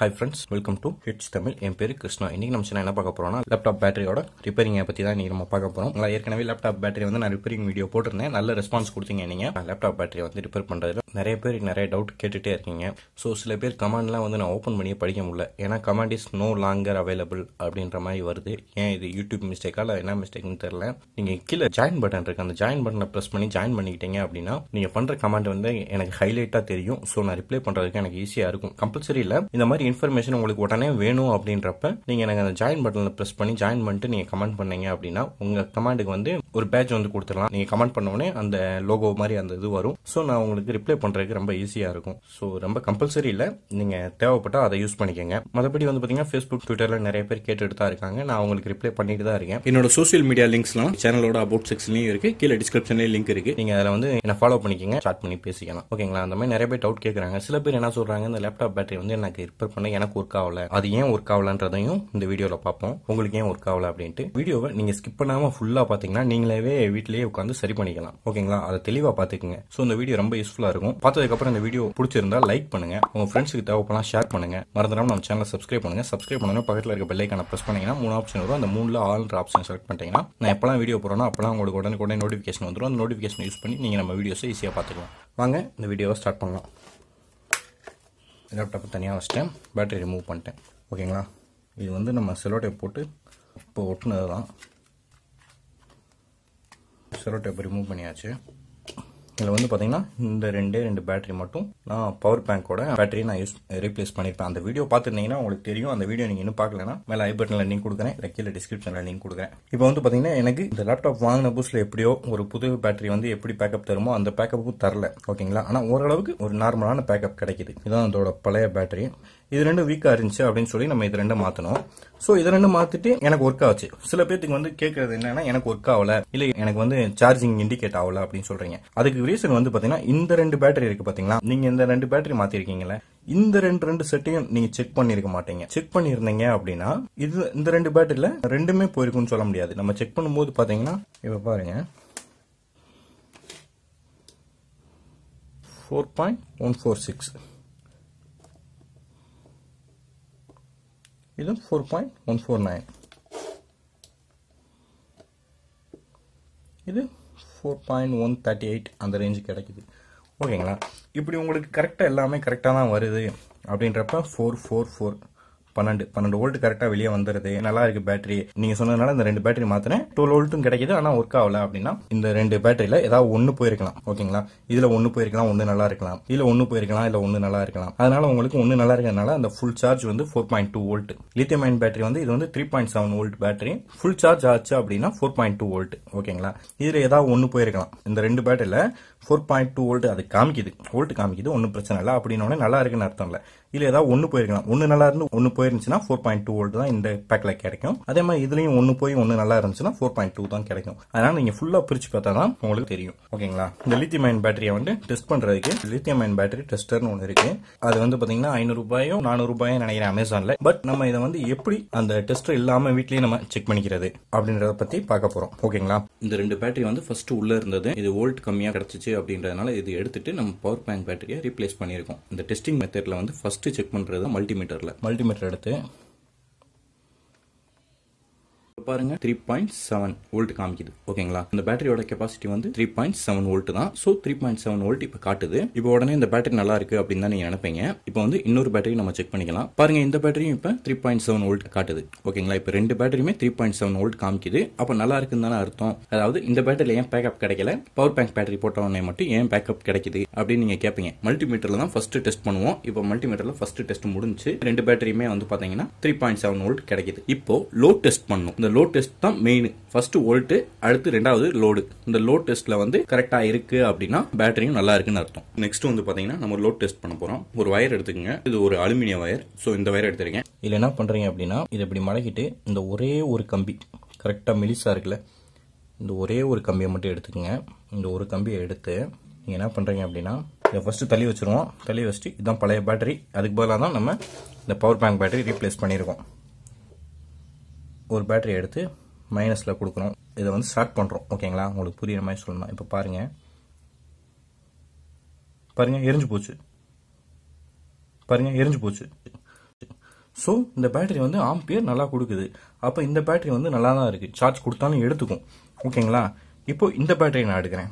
hi friends welcome to hits Tamil என் பேர் கிருஷ்ணா இன்றைக்கி நம்ம என்ன பார்க்க போகிறோம்னா லேப்டாப் பேட்டரியோட ரிப்பேரிங்கை பற்றி தான் இன்றைக்கி நம்ம பார்க்க போகிறோம் நான் ஏற்கனவே லேப்டாப் பேட்டரி வந்து நான் ரிப்பேரிங் வீடியோ போட்டிருந்தேன் நல்ல ரெஸ்பான்ஸ் கொடுத்தீங்க நீங்கள் லேப்டாப் பேட்டரி வந்து ரிப்பேர் பண்ணுறதுல நிறைய பேர் நிறைய டவுட் கேட்டுகிட்டே இருக்கீங்க ஸோ சில பேர் கமாண்ட்லாம் வந்து நான் ஓப்பன் பண்ணி படிக்க முடியல ஏன்னா command is no longer available அப்படின்ற மாதிரி வருது ஏன் இது யூடியூப் மிஸ்டேக்கா இல்லை என்ன மிஸ்டேக்னு தெரில நீங்கள் கீழே ஜாயின் பட்டன் இருக்கு அந்த ஜாயின் பட்டனை ப்ரெஸ் பண்ணி ஜாயின் பண்ணிக்கிட்டீங்க அப்படின்னா நீங்கள் பண்ணுற கமாண்ட் வந்து எனக்கு ஹைலைட்டாக தெரியும் ஸோ நான் ரிப்ளை பண்ணுறதுக்கு எனக்கு ஈஸியாக இருக்கும் கம்பல்சரி இல்லை இந்த மாதிரி இன்ஃபர்மேஷன் உங்களுக்கு உடனே வேணும் அப்படின்றப்ப நீங்கள் எனக்கு அந்த ஜாயின் பட்டனில் ப்ரெஸ் பண்ணி ஜாயின் பண்ணிட்டு நீங்கள் கமெண்ட் பண்ணீங்க அப்படின்னா உங்கள் கமெண்ட்டுக்கு வந்து ஒரு பேட்ச் வந்து கொடுத்துடலாம் நீங்கள் கமெண்ட் பண்ணோடனே அந்த லோகோ மாதிரி அந்த இது வரும் ஸோ நான் உங்களுக்கு ரிப்ளை பண்ணுறதுக்கு ரொம்ப ஈஸியாக இருக்கும் ஸோ ரொம்ப கம்பல்சரி இல்லை நீங்கள் தேவைப்பட்டால் அதை யூஸ் பண்ணிக்கோங்க மற்றபடி வந்து பார்த்தீங்கன்னா ஃபேஸ்புக் ட்விட்டரில் நிறைய பேர் கேட்டுட்டு தான் இருக்காங்க நான் அவங்களுக்கு ரிப்ளை பண்ணிட்டு தான் இருக்கேன் என்னோட சோசியல் மீடியா லிங்க்ஸ்லாம் சேனலோட அபவுட் செக்ஷன்லையும் இருக்குது கீழே டிஸ்கிரிப்ஷன்லேயும் லிங்க் இருக்குது நீங்கள் அதில் வந்து என்ன ஃபாலோ பண்ணிக்கோங்க ஸ்டார்ட் பண்ணி பேசிக்கலாம் ஓகேங்களா அந்த மாதிரி நிறைய பேர் டவுட் கேட்குறாங்க சில பேர் என்ன சொல்கிறாங்க இந்த லேப்டாப் பேட்டரி வந்து எனக்கு ரிப்பேர் பண்ண எனக்கு ஒர்க் ஆகல அது ஏன் ஒர்க் ஆகலன்றதையும் இந்த வீடியோவில் பார்ப்போம் உங்களுக்கு ஏன் ஒர்க் ஆகல அப்படின்ட்டு வீடியோவை நீங்கள் ஸ்கிப் பண்ணாமல் ஃபுல்லாக பார்த்தீங்கன்னா நீங்களே வீட்டிலேயே உட்காந்து சரி பண்ணிக்கலாம் ஓகேங்களா அதை தெளிவாக பார்த்துக்குங்க ஸோ இந்த வீடியோ ரொம்ப யூஸ்ஃபுல்லாக இருக்கும் பார்த்ததுக்கப்புறம் இந்த வீடியோ பிடிச்சிருந்தா லைக் பண்ணுங்க உங்கள் ஃப்ரெண்ட்ஸுக்கு தேவைப்படலாம் ஷேர் பண்ணுங்க மறந்துடாமல் நம்ம சேனல் சப்ஸ்கிரைப் பண்ணுங்க சப்ஸ்கிரைப் பண்ணணும் பக்கத்தில் இருக்க பெல்லைக்கான ப்ரெஸ் பண்ணீங்கன்னா மூணு ஆப்ஷன் வரும் அந்த மூணுல ஆல்ன்ற ஆப்ஷன் செலக்ட் பண்ணிட்டீங்கன்னா நான் எப்போலாம் வீடியோ போகிறோம் அப்போலாம் உங்களுக்கு உடனே உடனே நோட்டிஃபிகேஷன் வந்துடும் அந்த நோட்டிஃபிகேஷன் யூஸ் பண்ணி நீங்கள் நம்ம வீடியோஸை ஈஸியாக பார்த்துக்கலாம் வாங்க இந்த வீடியோவை ஸ்டார்ட் பண்ணலாம் லேப்டாப்பை தனியாக வச்சிட்டேன் பேட்டரி ரிமூவ் பண்ணிட்டேன் ஓகேங்களா இது வந்து நம்ம செலோ டேப் போட்டு இப்போ ஒட்டுனது தான் செலோ டேப் ரிமூவ் பண்ணியாச்சு இதில் வந்து பார்த்தீங்கன்னா இந்த ரெண்டே ரெண்டு பேட்டரி மட்டும் நான் பவர் பேங்கோட பேட்டரி நான் யூஸ் ரீப்ளேஸ் பண்ணியிருப்பேன் அந்த வீடியோ பார்த்துருந்தீங்கன்னா உங்களுக்கு தெரியும் அந்த வீடியோ நீங்கள் இன்னும் பார்க்கலனா மேலே ஐபட்டனில் பட்டனில் லிங்க் கொடுக்குறேன் இல்லை கீழே டிஸ்கிரிப்ஷனில் லிங்க் கொடுக்குறேன் இப்போ வந்து பார்த்தீங்கன்னா எனக்கு இந்த லேப்டாப் வாங்கின புதுசில் எப்படியோ ஒரு புது பேட்டரி வந்து எப்படி பேக்கப் தருமோ அந்த பேக்கப்பும் தரல ஓகேங்களா ஆனால் ஓரளவுக்கு ஒரு நார்மலான பேக்கப் கிடைக்கிது இதுதான் அதோட பழைய பேட்டரி இது ரெண்டும் வீக்காக இருந்துச்சு அப்படின்னு சொல்லி நம்ம இது ரெண்டும் மாற்றணும் ஸோ இதை ரெண்டு மாற்றிட்டு எனக்கு ஒர்க் ஆச்சு சில பேர்த்துக்கு வந்து கேட்கறது என்னன்னா எனக்கு ஒர்க் ஆகல இல்லை எனக்கு வந்து சார்ஜிங் இண்டிகேட் ஆகல அப்படின்னு சொல்றீங்க அதுக்கு ரீசன் வந்து பாத்தீங்கன்னா இந்த ரெண்டு பேட்டரி இருக்கு பார்த்தீங்களா நீங்க இந்த ரெண்டு பேட்டரி மாத்திருக்கீங்களா இந்த ரெண்டு ரெண்டு செட்டையும் நீங்க செக் பண்ணிருக்க மாட்டீங்க செக் பண்ணிருந்தீங்க அப்படின்னா இது இந்த ரெண்டு பேட்டரியில ரெண்டுமே போயிருக்குன்னு சொல்ல முடியாது நம்ம செக் பண்ணும்போது பாத்தீங்கன்னா இப்ப பாருங்க four point one four six இது ಫೋರ್ ಪಾಯಿಂಟ್ இது four point one thirty eight அந்த ரேஞ்சு கிடைக்குது ஓகேங்களா இப்படி உங்களுக்கு கரெக்டாக எல்லாமே கரெக்டாக தான் வருது அப்படின்றப்ப ஃபோர் ஃபோர் ஃபோர் பன்னெண்டு பன்னெண்டு வோல்ட் கரெக்டாக வெளியே வந்துருது நல்லா இருக்கு பேட்டரி நீங்க சொன்னதுனால இந்த ரெண்டு பேட்டரி மாத்தினேன் டுவெல் வோல்ட்டும் கிடைக்குது ஆனால் ஒர்க் ஆகல அப்படின்னா இந்த ரெண்டு பேட்டரியில ஏதாவது ஒன்று போயிருக்கலாம் ஓகேங்களா இதுல ஒன்று போயிருக்கலாம் ஒன்று நல்லா இருக்கலாம் இதுல ஒன்று போயிருக்கலாம் இல்லை ஒன்று நல்லா இருக்கலாம் அதனால உங்களுக்கு ஒன்று நல்லா இருக்கிறதுனால அந்த ஃபுல் சார்ஜ் வந்து four point two volt lithium ion battery வந்து இது வந்து three point seven volt battery full charge ஆச்சு அப்படின்னா ஃபோர் பாயிண்ட் டூ வோல்ட் ஓகேங்களா இதில் ஏதாவது ஒன்று போயிருக்கலாம் இந்த ரெண்டு பேட்டரியில் ஃபோர் பாயிண்ட் டூ வோல்ட் அது காமிக்குது வோல்ட் காமிக்குது ஒன்றும் பிரச்சனை இல்லை அப்படின்னோடனே நல்லா இருக்குன்னு அர்த்தம் இல்லை இல்லை ஏதாவது ஒன்று போயிருக்கலாம் ஒன்று நல்லா இருந்து ஒன்று போயிருந்துச்சுன்னா ஃபோர் பாயிண்ட் டூ வோல்ட் தான் இந்த பேக்கில் கிடைக்கும் அதே மாதிரி இதுலையும் ஒன்று போய் ஒன்று நல்லா இருந்துச்சுன்னா ஃபோர் பாயிண்ட் டூ தான் கிடைக்கும் அதனால் நீங்கள் ஃபுல்லாக பிரித்து பார்த்தா தான் உங்களுக்கு தெரியும் ஓகேங்களா இந்த லித்தியம் அயன் பேட்டரியை வந்து டெஸ்ட் பண்ணுறதுக்கு லித்தியம் அயன் பேட்டரி டெஸ்டர்னு ஒன்று இருக்குது அது வந்து பார்த்தீங்கன்னா ஐநூறுபாயோ நானூறுபாயோ நினைக்கிறேன் அமேசானில் பட் நம்ம இதை வந்து எப்படி அந்த டெஸ்டர் இல்லாமல் வீட்லேயே நம்ம செக் பண்ணிக்கிறது அப்படின்றத பற்றி பார்க்க போகிறோம் ஓகேங்களா இந்த ரெண்டு பேட்டரி வந்து ஃபர்ஸ்ட் உள்ளே இருந்தது இது வோல்ட் கம்மியாக கிடச்சிச்சு அப்படின்றதுனால இது எடுத்துட்டு நம்ம பவர் பேங்க் பேட்டரியை ரீப்ளேஸ் பண்ணியிருக்கோம் இந்த டெஸ்டிங் மெத்தடில் வந்து ஃபர்ஸ்ட் ஃபஸ்ட்டு செக் பண்ணுறது மல்டிமீட்டரில் மல்டிமீட்டர் எடுத்து பாருங்க த்ரீ பாயிண்ட் செவன் வோல்ட் காமிக்குது ஓகேங்களா இந்த பேட்டரியோட கெப்பாசிட்டி வந்து த்ரீ பாயிண்ட் செவன் வோல்ட் தான் so three point seven volt இப்போ காட்டுது இப்போ உடனே இந்த பேட்டரி நல்லா இருக்கு அப்படின்னு தான் நீங்க நினைப்பீங்க இப்போ வந்து இன்னொரு பேட்டரி நம்ம செக் பண்ணிக்கலாம் பாருங்க இந்த பேட்டரியும் இப்போ த்ரீ பாயிண்ட் செவன் வோல்ட் காட்டுது ஓகேங்களா இப்போ ரெண்டு பேட்டரியுமே த்ரீ பாயிண்ட் செவன் வோல்ட் காமிக்குது அப்போ நல்லா இருக்குன்னு தானே அர்த்தம் அதாவது இந்த பேட்டரியில் ஏன் பேக்கப் கிடைக்கல பவர் பேங்க் பேட்டரி போட்ட உடனே மட்டும் ஏன் பேக்கப் கிடைக்குது அப்படின்னு நீங்க கேட்பீங்க மல்டிமீட்டர்ல தான் ஃபர்ஸ்ட் டெஸ்ட் பண்ணுவோம் இப்போ மல்டிமீட்டர்ல ஃபர்ஸ்ட் டெஸ்ட் முடிஞ்சு ரெண்டு பேட்டரியுமே வந்து பாத்தீங்கன்னா த்ரீ பாயிண்ட் செவன் வோல்ட் கிடைக்குது இப்போ லோ டெஸ்ட் பண்ணும் இந்த லோ லோட் டெஸ்ட் தான் மெயின் ஃபர்ஸ்ட் வோல்ட்டு அடுத்து ரெண்டாவது லோடு இந்த லோட் டெஸ்ட்ல வந்து கரெக்டாக இருக்கு அப்படின்னா பேட்டரியும் நல்லா இருக்குன்னு அர்த்தம் நெக்ஸ்ட் வந்து பார்த்தீங்கன்னா நம்ம லோட் டெஸ்ட் பண்ண போகிறோம் ஒரு வயர் எடுத்துக்கோங்க இது ஒரு அலுமினிய வயர் ஸோ இந்த வயர் எடுத்துருக்கேன் இதில் என்ன பண்ணுறீங்க அப்படின்னா இதை இப்படி மழகிட்டு இந்த ஒரே ஒரு கம்பி கரெக்டாக மெலிஸாக இருக்குல்ல இந்த ஒரே ஒரு கம்பியை மட்டும் எடுத்துக்கோங்க இந்த ஒரு கம்பியை எடுத்து நீங்கள் என்ன பண்ணுறீங்க அப்படின்னா இதை ஃபஸ்ட்டு தள்ளி வச்சுருவோம் தள்ளி வச்சுட்டு இதுதான் பழைய பேட்டரி அதுக்கு பதிலாக தான் நம்ம இந்த பவர் பேங்க் பேட்டரி ரீப்ளேஸ் பண்ணியிருக்கோம் ஒரு பேட்டரி எடுத்து மைனஸில் கொடுக்குறோம் இதை வந்து ஸ்டார்ட் பண்ணுறோம் ஓகேங்களா உங்களுக்கு புரியுற மாதிரி சொல்லணும் இப்போ பாருங்கள் பாருங்கள் எரிஞ்சு போச்சு பாருங்கள் எரிஞ்சு போச்சு ஸோ இந்த பேட்டரி வந்து ஆம்பியர் நல்லா கொடுக்குது அப்போ இந்த பேட்டரி வந்து நல்லா தான் இருக்குது சார்ஜ் கொடுத்தாலும் எடுத்துக்கும் ஓகேங்களா இப்போ இந்த பேட்டரி நான் எடுக்கிறேன்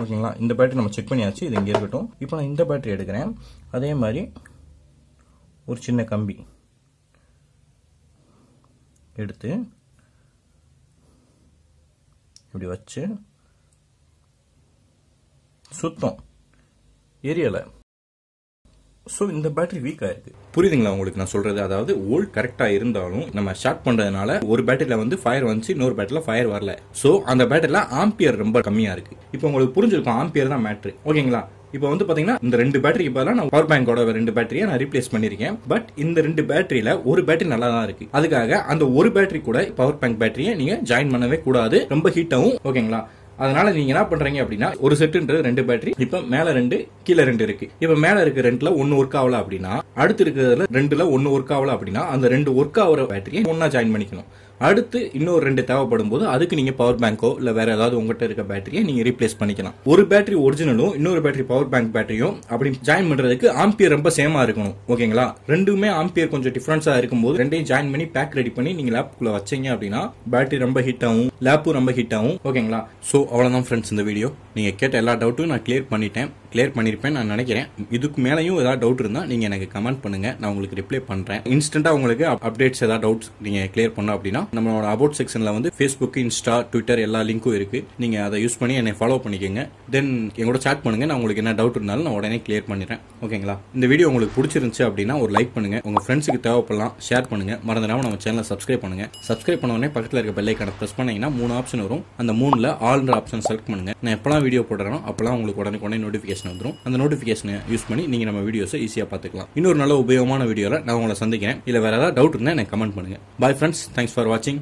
ஓகேங்களா இந்த பேட்டரி நம்ம செக் பண்ணியாச்சு இது இங்கே இருக்கட்டும் இப்போ நான் இந்த பேட்டரி எடுக்கிறேன் அதே மாதிரி ஒரு சின்ன கம்பி எடுத்து இப்படி வச்சு சுத்தம் ஏரியால ஸோ இந்த பேட்டரி வீக் ஆயிருக்கு புரியுதுங்களா உங்களுக்கு நான் சொல்றது அதாவது ஓல்ட் கரெக்டாக இருந்தாலும் நம்ம ஷார்ட் பண்ணுறதுனால ஒரு பேட்டரியில் வந்து ஃபயர் வந்துச்சு இன்னொரு பேட்டரியில் ஃபயர் வரல ஸோ அந்த பேட்டரியில் ஆம்பியர் ரொம்ப கம்மியாக இருக்கு இப்போ உங்களுக்கு புரிஞ்சிருக்கும் ஆம்பியர் தான் மேட்ரு ஓகேங்களா இப்போ வந்து பாத்தீங்கன்னா இந்த ரெண்டு பேட்டரிக்கு பதிலாக நான் பவர் பேங்கோட ரெண்டு பேட்டரியை நான் ரீப்ளேஸ் பண்ணிருக்கேன் பட் இந்த ரெண்டு பேட்டரியில ஒரு பேட்டரி நல்லா தான் இருக்கு அதுக்காக அந்த ஒரு பேட்டரி கூட பவர் பேங்க் பேட்டரியை நீங்க ஜாயின் பண்ணவே கூடாது ரொம்ப ஹீட் ஆகும் ஓகேங்களா அதனால நீங்க என்ன பண்றீங்க அப்படின்னா ஒரு செட்டுன்றது ரெண்டு பேட்டரி இப்ப மேல ரெண்டு கீழே ரெண்டு இருக்கு இப்ப மேல இருக்க ரெண்டுல ஒன்னு ஒர்க் ஆகல அப்படின்னா அடுத்து இருக்கிறதுல ரெண்டுல ஒன்னு ஒர்க் ஆகல அப்படின்னா அந்த ரெண்டு ஒர்க் ஆகிற பேட்டரியை ஒன்னா ஜாயின் பண்ணிக்கணும் அடுத்து இன்னொரு ரெண்டு தேவைப்படும் போது அதுக்கு நீங்கள் பவர் பேங்க்கோ இல்லை வேறு ஏதாவது உங்கள்கிட்ட இருக்க பேட்டரியை நீங்கள் ரீப்ளேஸ் பண்ணிக்கலாம் ஒரு பேட்டரி ஒரிஜினலும் இன்னொரு பேட்டரி பவர் பேங்க் பேட்டரியும் அப்படி ஜாயின் பண்ணுறதுக்கு ஆம்பியர் ரொம்ப சேமா இருக்கணும் ஓகேங்களா ரெண்டுமே ஆம்பியர் கொஞ்சம் இருக்கும் இருக்கும்போது ரெண்டையும் ஜாயின் பண்ணி பேக் ரெடி பண்ணி நீங்கள் லேப்குள்ளே வச்சீங்க அப்படின்னா பேட்டரி ரொம்ப ஹிட் ஆகும் லேப்பும் ரொம்ப ஹிட் ஆகும் ஓகேங்களா ஸோ அவ்வளவுதான் ஃப்ரெண்ட்ஸ் இந்த வீடியோ நீங்கள் கேட்ட எல்லா டவுட்டும் நான் கிளியர் பண்ணிட்டேன் கிளியர் பண்ணியிருப்பேன் நான் நினைக்கிறேன் இதுக்கு மேலேயும் ஏதாவது டவுட் இருந்தால் நீங்கள் எனக்கு கமெண்ட் பண்ணுங்கள் நான் உங்களுக்கு ரிப்ளை பண்ணுறேன் இன்ஸ்டண்ட்டாக உங்களுக்கு அப்டேட்ஸ் ஏதாவது டவுட்ஸ் நீங்கள் கிளியர் பண்ணோம் அப்படின்னா நம்மளோட அபவுட் செக்ஷனில் வந்து ஃபேஸ்புக் இன்ஸ்டா ட்விட்டர் எல்லா லிங்க்கும் இருக்குது நீங்கள் அதை யூஸ் பண்ணி என்னை ஃபாலோ பண்ணிக்கோங்க தென் எங்களோட சேட் பண்ணுங்கள் நான் உங்களுக்கு என்ன டவுட் இருந்தாலும் நான் உடனே கிளியர் பண்ணிடுறேன் ஓகேங்களா இந்த வீடியோ உங்களுக்கு பிடிச்சிருந்துச்சு அப்படின்னா ஒரு லைக் பண்ணுங்கள் உங்கள் ஃப்ரெண்ட்ஸுக்கு தேவைப்படலாம் ஷேர் பண்ணுங்கள் மறந்துடாமல் நம்ம சேனலை சப்ஸ்கிரைப் பண்ணுங்கள் சப்ஸ்கிரைப் பண்ண உடனே பக்கத்தில் இருக்க பெல்லைக்கான ப்ரெஸ் பண்ணிங்கன்னா மூணு ஆப்ஷன் வரும் அந்த மூணில் ஆல்ன்ற ஆப்ஷன் செலக்ட் பண்ணுங்கள் நான் எப்போலாம் வீடியோ போடுறேனோ அப்போலாம் உங்களுக்கு உடனே உடனே நோட்டிஃபிகேஷன் நோட்டிஃபிகேஷன் வந்துடும் அந்த நோட்டிஃபிகேஷனை யூஸ் பண்ணி நீங்கள் நம்ம வீடியோஸை ஈஸியாக பார்த்துக்கலாம் இன்னொரு நல்ல உபயோகமான வீடியோவில் நான் உங்களை சந்திக்கிறேன் இல்லை வேறு ஏதாவது டவுட் இருந்தால் எனக்கு கமெண்ட் பண்ணுங்கள் பாய் ஃப்ரெண்ட்ஸ் தேங்க்ஸ் ஃபார் வாட்சிங்